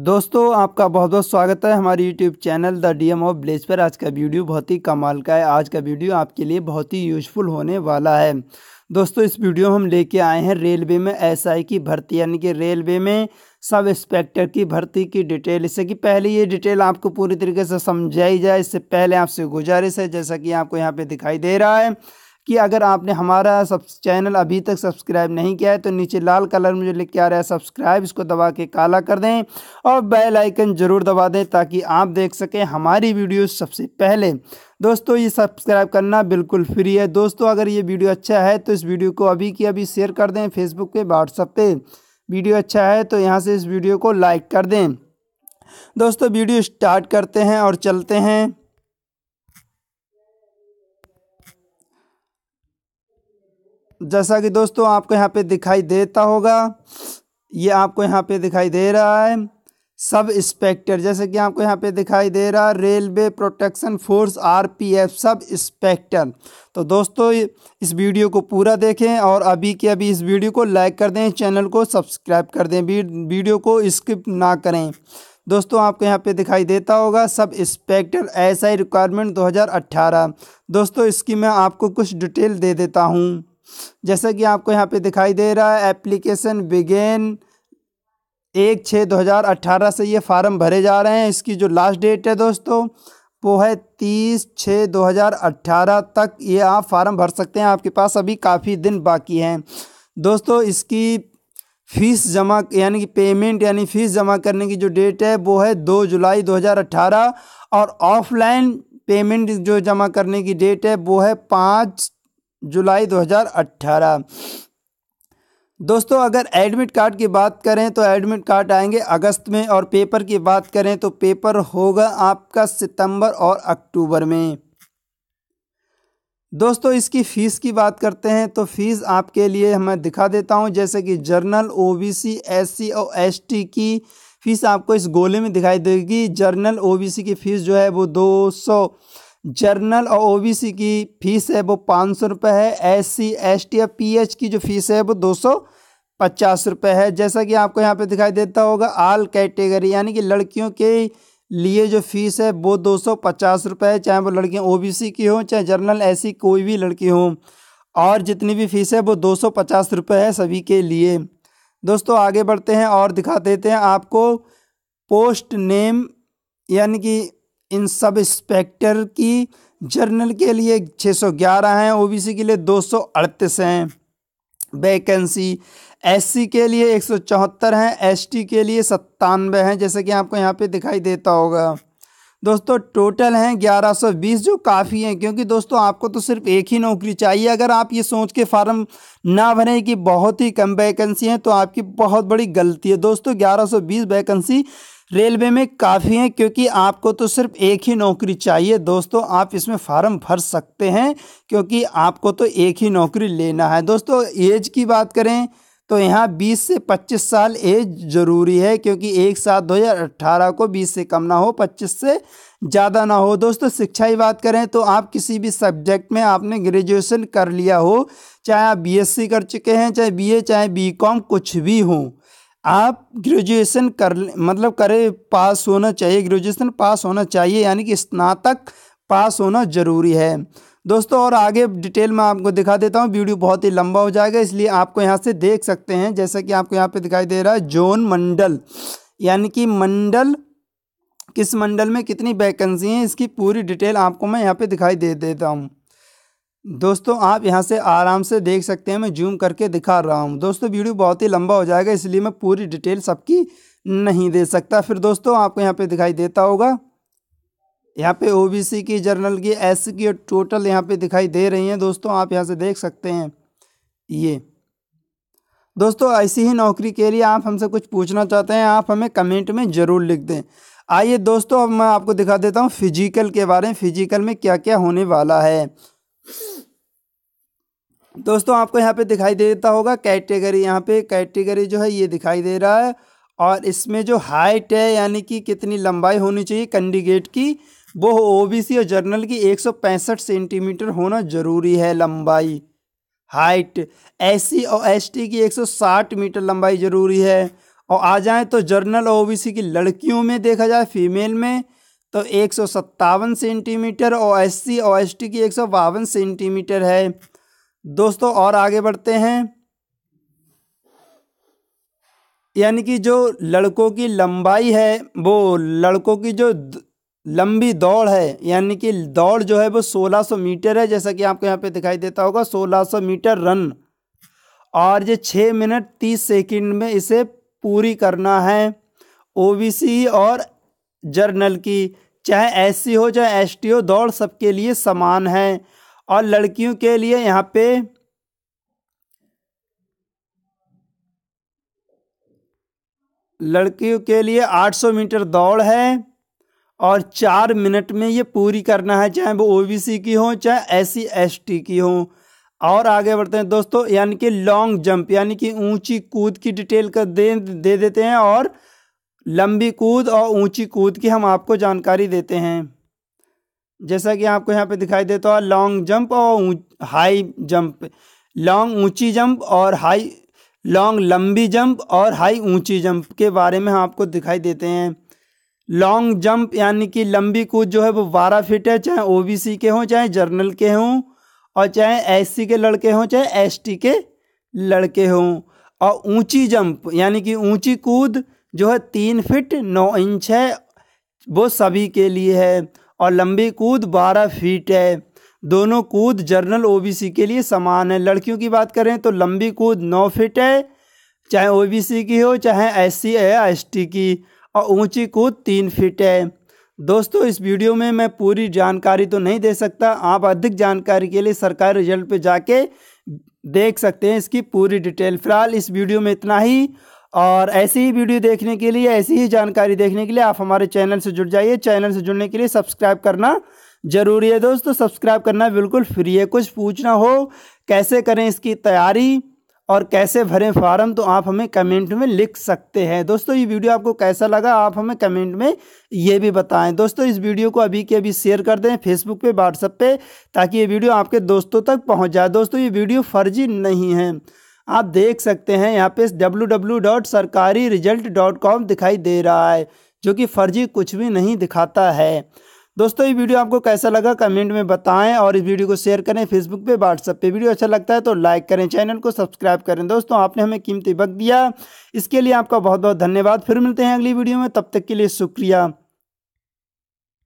दोस्तों आपका बहुत बहुत स्वागत है हमारे YouTube channel the D M of blaze पर आज का वीडियो बहुत ही कमाल का है आज का वीडियो आपके लिए बहुत ही यूजफुल होने वाला है दोस्तों इस वीडियो में हम लेके आए हैं रेलवे में एस आई की भर्ती यानी कि रेलवे में सब इंस्पेक्टर की भर्ती की डिटेल इससे कि पहले ये डिटेल आपको पूरी तरीके से समझाई जाए इससे पहले आपसे गुजारिश है जैसा कि आपको यहाँ पर दिखाई दे रहा है कि अगर आपने हमारा सब चैनल अभी तक सब्सक्राइब नहीं किया है तो नीचे लाल कलर में जो लिख के आ रहा है सब्सक्राइब इसको दबा के काला कर दें और बेल आइकन ज़रूर दबा दें ताकि आप देख सकें हमारी वीडियो सबसे पहले दोस्तों ये सब्सक्राइब करना बिल्कुल फ्री है दोस्तों अगर ये वीडियो अच्छा है तो इस वीडियो को अभी की अभी शेयर कर दें फेसबुक पर व्हाट्सअप पर वीडियो अच्छा है तो यहाँ से इस वीडियो को लाइक कर दें दोस्तों वीडियो स्टार्ट करते हैं और चलते हैं जैसा कि दोस्तों आपको यहाँ पे दिखाई देता होगा ये आपको यहाँ पे दिखाई दे रहा है सब इंस्पेक्टर जैसे कि आपको यहाँ पे दिखाई दे रहा है railway protection force RPF sub inspector तो दोस्तों इस वीडियो को पूरा देखें और अभी के अभी इस वीडियो को लाइक कर दें चैनल को सब्सक्राइब कर दें वीडियो को स्किप ना करें दोस्तों आपको यहाँ पे दिखाई देता होगा sub inspector S I requirement 2018 दोस्तों इसकी मैं आपको कुछ डिटेल दे देता हूँ जैसा कि आपको यहाँ पे दिखाई दे रहा है एप्लीकेशन बिगेन एक छः दो हज़ार अट्ठारह से ये फार्म भरे जा रहे हैं इसकी जो लास्ट डेट है दोस्तों वो है तीस छः दो हज़ार अट्ठारह तक ये आप फार्म भर सकते हैं आपके पास अभी काफ़ी दिन बाकी हैं दोस्तों इसकी फ़ीस जमा यानी कि पेमेंट यानी फ़ीस जमा करने की जो डेट है वो है दो जुलाई दो हज़ार अट्ठारह और ऑफलाइन पेमेंट जो जमा करने की डेट है वो है पाँच जुलाई 2018 दोस्तों अगर एडमिट कार्ड की बात करें तो एडमिट कार्ड आएंगे अगस्त में और पेपर की बात करें तो पेपर होगा आपका सितंबर और अक्टूबर में दोस्तों इसकी फ़ीस की बात करते हैं तो फ़ीस आपके लिए मैं दिखा देता हूं जैसे कि जर्नल ओबीसी एससी और एसटी की फ़ीस आपको इस गोले में दिखाई देगी जर्नल ओबीसी की फ़ीस जो है वो दो सौ जर्नल और ओबीसी की फ़ीस है वो पाँच सौ रुपये है एस सी एस टी या पी एच की जो फ़ीस है वो दो सौ पचास रुपये है जैसा कि आपको यहाँ पे दिखाई देता होगा आल कैटेगरी यानी कि लड़कियों के लिए जो फ़ीस है वो दो सौ पचास रुपये है चाहे वो लड़कियाँ ओ बी सी की हों चाहे जर्नल ऐसी कोई भी लड़की हो और जितनी भी फ़ीस है वो दो सौ पचास रुपये है सभी के लिए दोस्तों आगे बढ़ते हैं और दिखा देते हैं आपको पोस्ट नेम यानी कि इन सब इंस्पेक्टर की जर्नल के लिए 611 हैं ओबीसी के लिए 238 हैं वैकेंसी एससी के लिए एक हैं एसटी के लिए सत्तानवे हैं जैसे कि आपको यहाँ पे दिखाई देता होगा दोस्तों टोटल हैं 1120 जो काफ़ी हैं क्योंकि दोस्तों आपको तो सिर्फ एक ही नौकरी चाहिए अगर आप ये सोच के फार्म ना भरें कि बहुत ही कम वैकेंसी हैं तो आपकी बहुत बड़ी गलती है दोस्तों 1120 वैकेंसी रेलवे में काफ़ी हैं क्योंकि आपको तो सिर्फ एक ही नौकरी चाहिए दोस्तों आप इसमें फार्म भर सकते हैं क्योंकि आपको तो एक ही नौकरी लेना है दोस्तों एज की बात करें तो यहाँ 20 से 25 साल एज ज़रूरी है क्योंकि एक साथ 2018 को 20 से कम ना हो 25 से ज़्यादा ना हो दोस्तों शिक्षा की बात करें तो आप किसी भी सब्जेक्ट में आपने ग्रेजुएशन कर लिया हो चाहे आप बी कर चुके हैं चाहे बी चाहे बी कुछ भी हों आप ग्रेजुएशन कर मतलब करे पास होना चाहिए ग्रेजुएशन पास होना चाहिए यानी कि स्नातक पास होना ज़रूरी है दोस्तों और आगे डिटेल में आपको दिखा देता हूँ वीडियो बहुत ही लंबा हो जाएगा इसलिए आपको यहाँ से देख सकते हैं जैसा कि आपको यहाँ पे दिखाई दे रहा है जोन मंडल यानी कि मंडल किस मंडल में कितनी वैकेंसी हैं इसकी पूरी डिटेल आपको मैं यहाँ पे दिखाई दे देता हूँ दोस्तों आप यहां से आराम से देख सकते हैं मैं जूम करके दिखा रहा हूं दोस्तों वीडियो बहुत ही लंबा हो जाएगा इसलिए मैं पूरी डिटेल सबकी नहीं दे सकता फिर दोस्तों आपको यहाँ पे दिखाई देता होगा यहाँ पे ओबीसी की जर्नल की एस की और टोटल यहाँ पे दिखाई दे रही हैं दोस्तों आप यहाँ से देख सकते हैं ये दोस्तों ऐसी ही नौकरी के लिए आप हमसे कुछ पूछना चाहते हैं आप हमें कमेंट में ज़रूर लिख दें आइए दोस्तों अब मैं आपको दिखा देता हूँ फिजिकल के बारे में फिजिकल में क्या क्या होने वाला है दोस्तों आपको यहाँ पे दिखाई देता होगा कैटेगरी यहाँ पे कैटेगरी जो है ये दिखाई दे रहा है और इसमें जो हाइट है यानी कि कितनी लंबाई होनी चाहिए कैंडिडेट की वो ओबीसी और जर्नल की 165 सेंटीमीटर होना जरूरी है लंबाई हाइट एससी और एसटी की 160 मीटर लंबाई जरूरी है और आ जाए तो जर्नल और ओबीसी की लड़कियों में देखा जाए फीमेल में तो एक सौ सत्तावन सेंटीमीटर और एस सी और एस टी की एक सौ बावन सेंटीमीटर है दोस्तों और आगे बढ़ते हैं यानी कि जो लड़कों की लंबाई है वो लड़कों की जो लंबी दौड़ है यानी कि दौड़ जो है वो 1600 मीटर है जैसा कि आपको यहाँ पे दिखाई देता होगा 1600 मीटर रन और ये छः मिनट तीस सेकंड में इसे पूरी करना है ओबीसी और जर्नल की चाहे एस हो चाहे एस हो दौड़ सबके लिए समान है और लड़कियों के लिए यहाँ पे लड़कियों के लिए 800 मीटर दौड़ है और चार मिनट में ये पूरी करना है चाहे वो ओबीसी की हो चाहे एस सी की हो और आगे बढ़ते हैं दोस्तों यानी कि लॉन्ग जंप यानी कि ऊंची कूद की डिटेल कर दे दे देते हैं और लंबी कूद और ऊंची कूद की हम आपको जानकारी देते हैं जैसा कि आपको यहाँ पे दिखाई देता तो है लॉन्ग जंप और हाई जंप लॉन्ग ऊंची जंप और हाई लॉन्ग लंबी जंप और हाई ऊंची जंप के बारे में हम आपको दिखाई देते हैं लॉन्ग जंप यानी कि लंबी कूद जो है वो बारह फिट है चाहे ओ के हों चाहे जर्नल के हों और चाहे एस के लड़के हों चाहे एस के लड़के हों और ऊंची जंप यानी कि ऊंची कूद जो है तीन फिट नौ इंच है वो सभी के लिए है और लंबी कूद बारह फीट है दोनों कूद जर्नल ओबीसी के लिए समान है लड़कियों की बात करें तो लंबी कूद नौ फिट है चाहे ओबीसी की हो चाहे एससी एस टी की और ऊंची कूद तीन फिट है दोस्तों इस वीडियो में मैं पूरी जानकारी तो नहीं दे सकता आप अधिक जानकारी के लिए सरकारी रिजल्ट पे जाके देख सकते हैं इसकी पूरी डिटेल फिलहाल इस वीडियो में इतना ही और ऐसी ही वीडियो देखने के लिए ऐसी ही जानकारी देखने के लिए आप हमारे चैनल से जुड़ जाइए चैनल से जुड़ने के लिए सब्सक्राइब करना ज़रूरी है दोस्तों सब्सक्राइब करना बिल्कुल फ्री है कुछ पूछना हो कैसे करें इसकी तैयारी और कैसे भरें फार्म तो आप हमें कमेंट में लिख सकते हैं दोस्तों ये वीडियो आपको कैसा लगा आप हमें कमेंट में ये भी बताएं दोस्तों इस वीडियो को अभी के अभी शेयर कर दें फेसबुक पे व्हाट्सअप पे ताकि ये वीडियो आपके दोस्तों तक पहुंच जाए दोस्तों ये वीडियो फर्जी नहीं है आप देख सकते हैं यहाँ पे डब्ल्यू सरकारी रिजल्ट डॉट कॉम दिखाई दे रहा है जो कि फर्जी कुछ भी नहीं दिखाता है दोस्तों ये वीडियो आपको कैसा लगा कमेंट में बताएं और इस वीडियो को शेयर करें फेसबुक पे व्हाट्सअप पे वीडियो अच्छा लगता है तो लाइक करें चैनल को सब्सक्राइब करें दोस्तों आपने हमें कीमती वक्त दिया इसके लिए आपका बहुत बहुत धन्यवाद फिर मिलते हैं अगली वीडियो में तब तक के लिए शुक्रिया